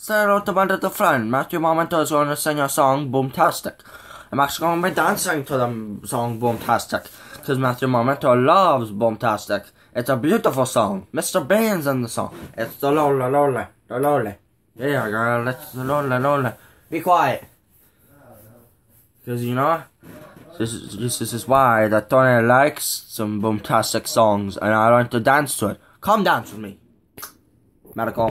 Stare out the band at the front. Matthew Momento is going to sing a song, Boomtastic. I'm actually going to be dancing to the song, Boomtastic, because Matthew Momento loves Boomtastic. It's a beautiful song. Mr. Bane's in the song. It's the Lola Lola, the Lola. Yeah, girl, it's the Lola Lola. Be quiet. Because, you know, this is, this, is why that Tony likes some Boomtastic songs, and I want to dance to it. Come dance with me. Medical.